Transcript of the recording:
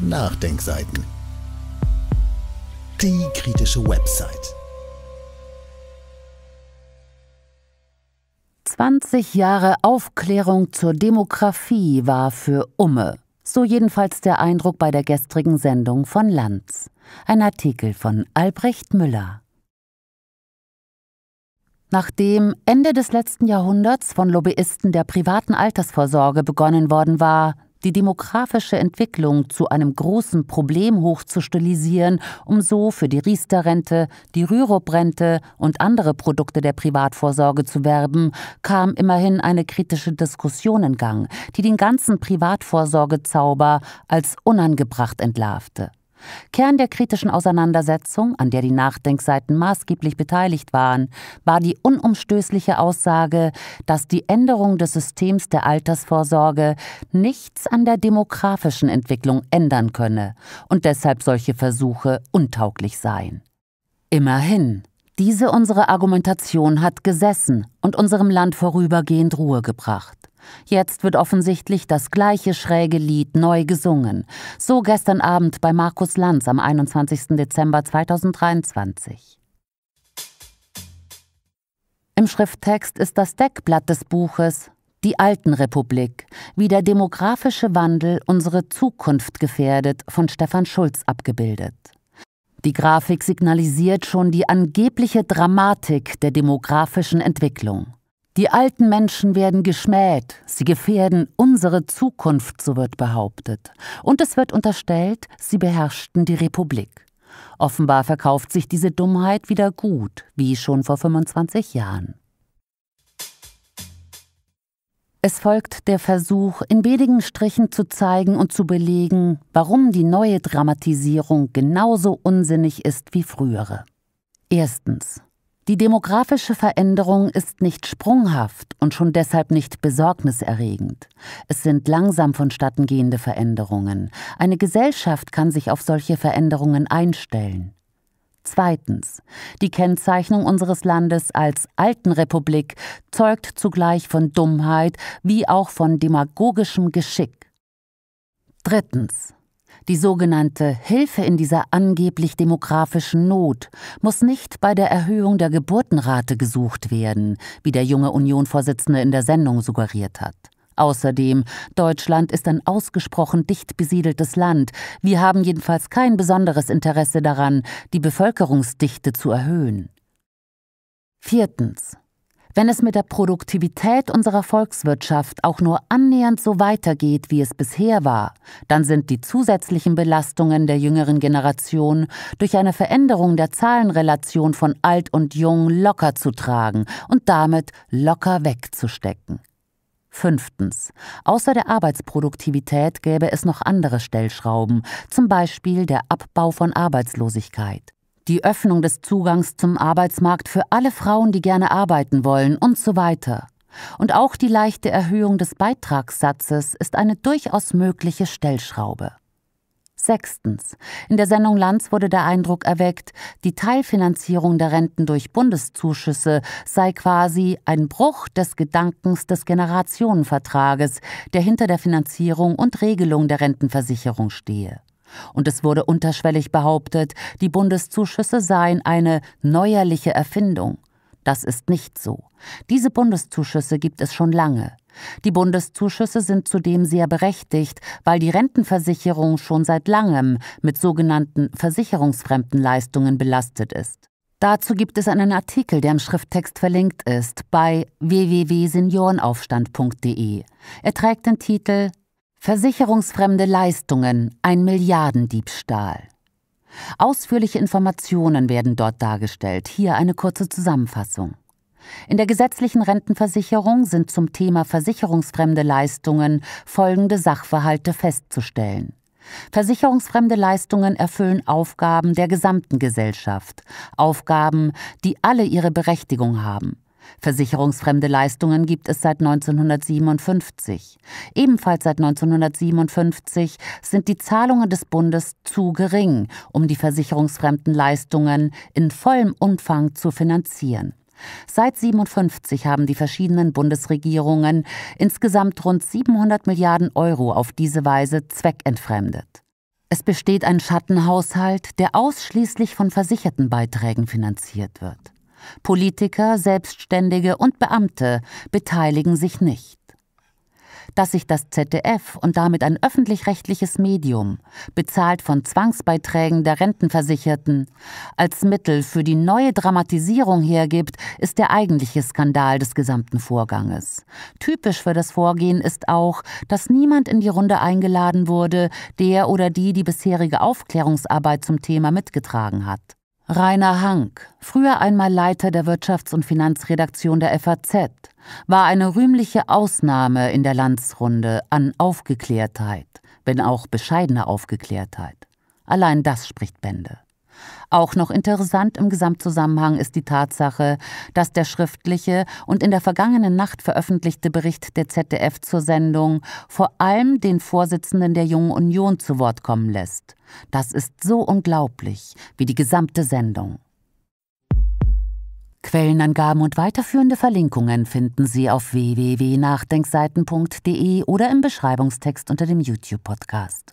Nachdenkseiten. Die kritische Website. 20 Jahre Aufklärung zur Demografie war für Umme. So jedenfalls der Eindruck bei der gestrigen Sendung von Lanz. Ein Artikel von Albrecht Müller. Nachdem Ende des letzten Jahrhunderts von Lobbyisten der privaten Altersvorsorge begonnen worden war, die demografische Entwicklung zu einem großen Problem hochzustilisieren, um so für die Riester-Rente, die Rürup-Rente und andere Produkte der Privatvorsorge zu werben, kam immerhin eine kritische Diskussion in Gang, die den ganzen Privatvorsorgezauber als unangebracht entlarvte. Kern der kritischen Auseinandersetzung, an der die Nachdenkseiten maßgeblich beteiligt waren, war die unumstößliche Aussage, dass die Änderung des Systems der Altersvorsorge nichts an der demografischen Entwicklung ändern könne und deshalb solche Versuche untauglich seien. Immerhin, diese unsere Argumentation hat gesessen und unserem Land vorübergehend Ruhe gebracht. Jetzt wird offensichtlich das gleiche schräge Lied neu gesungen, so gestern Abend bei Markus Lanz am 21. Dezember 2023. Im Schrifttext ist das Deckblatt des Buches Die Alten Republik, wie der demografische Wandel unsere Zukunft gefährdet, von Stefan Schulz abgebildet. Die Grafik signalisiert schon die angebliche Dramatik der demografischen Entwicklung. Die alten Menschen werden geschmäht, sie gefährden unsere Zukunft, so wird behauptet. Und es wird unterstellt, sie beherrschten die Republik. Offenbar verkauft sich diese Dummheit wieder gut, wie schon vor 25 Jahren. Es folgt der Versuch, in wenigen Strichen zu zeigen und zu belegen, warum die neue Dramatisierung genauso unsinnig ist wie frühere. Erstens. Die demografische Veränderung ist nicht sprunghaft und schon deshalb nicht besorgniserregend. Es sind langsam vonstattengehende Veränderungen. Eine Gesellschaft kann sich auf solche Veränderungen einstellen. Zweitens. Die Kennzeichnung unseres Landes als Altenrepublik zeugt zugleich von Dummheit wie auch von demagogischem Geschick. Drittens. Die sogenannte Hilfe in dieser angeblich demografischen Not muss nicht bei der Erhöhung der Geburtenrate gesucht werden, wie der junge Union-Vorsitzende in der Sendung suggeriert hat. Außerdem, Deutschland ist ein ausgesprochen dicht besiedeltes Land. Wir haben jedenfalls kein besonderes Interesse daran, die Bevölkerungsdichte zu erhöhen. Viertens. Wenn es mit der Produktivität unserer Volkswirtschaft auch nur annähernd so weitergeht, wie es bisher war, dann sind die zusätzlichen Belastungen der jüngeren Generation durch eine Veränderung der Zahlenrelation von alt und jung locker zu tragen und damit locker wegzustecken. Fünftens. Außer der Arbeitsproduktivität gäbe es noch andere Stellschrauben, zum Beispiel der Abbau von Arbeitslosigkeit. Die Öffnung des Zugangs zum Arbeitsmarkt für alle Frauen, die gerne arbeiten wollen und so weiter. Und auch die leichte Erhöhung des Beitragssatzes ist eine durchaus mögliche Stellschraube. Sechstens. In der Sendung Lanz wurde der Eindruck erweckt, die Teilfinanzierung der Renten durch Bundeszuschüsse sei quasi ein Bruch des Gedankens des Generationenvertrages, der hinter der Finanzierung und Regelung der Rentenversicherung stehe. Und es wurde unterschwellig behauptet, die Bundeszuschüsse seien eine neuerliche Erfindung. Das ist nicht so. Diese Bundeszuschüsse gibt es schon lange. Die Bundeszuschüsse sind zudem sehr berechtigt, weil die Rentenversicherung schon seit langem mit sogenannten versicherungsfremden Leistungen belastet ist. Dazu gibt es einen Artikel, der im Schrifttext verlinkt ist, bei www.seniorenaufstand.de. Er trägt den Titel Versicherungsfremde Leistungen, ein Milliardendiebstahl. Ausführliche Informationen werden dort dargestellt. Hier eine kurze Zusammenfassung. In der gesetzlichen Rentenversicherung sind zum Thema versicherungsfremde Leistungen folgende Sachverhalte festzustellen. Versicherungsfremde Leistungen erfüllen Aufgaben der gesamten Gesellschaft, Aufgaben, die alle ihre Berechtigung haben. Versicherungsfremde Leistungen gibt es seit 1957. Ebenfalls seit 1957 sind die Zahlungen des Bundes zu gering, um die versicherungsfremden Leistungen in vollem Umfang zu finanzieren. Seit 1957 haben die verschiedenen Bundesregierungen insgesamt rund 700 Milliarden Euro auf diese Weise zweckentfremdet. Es besteht ein Schattenhaushalt, der ausschließlich von versicherten Beiträgen finanziert wird. Politiker, Selbstständige und Beamte beteiligen sich nicht dass sich das ZDF und damit ein öffentlich-rechtliches Medium, bezahlt von Zwangsbeiträgen der Rentenversicherten, als Mittel für die neue Dramatisierung hergibt, ist der eigentliche Skandal des gesamten Vorganges. Typisch für das Vorgehen ist auch, dass niemand in die Runde eingeladen wurde, der oder die die bisherige Aufklärungsarbeit zum Thema mitgetragen hat. Rainer Hank, früher einmal Leiter der Wirtschafts- und Finanzredaktion der FAZ, war eine rühmliche Ausnahme in der Landsrunde an Aufgeklärtheit, wenn auch bescheidener Aufgeklärtheit. Allein das spricht Bände. Auch noch interessant im Gesamtzusammenhang ist die Tatsache, dass der schriftliche und in der vergangenen Nacht veröffentlichte Bericht der ZDF zur Sendung vor allem den Vorsitzenden der Jungen Union zu Wort kommen lässt. Das ist so unglaublich wie die gesamte Sendung. Quellenangaben und weiterführende Verlinkungen finden Sie auf www.nachdenkseiten.de oder im Beschreibungstext unter dem YouTube-Podcast.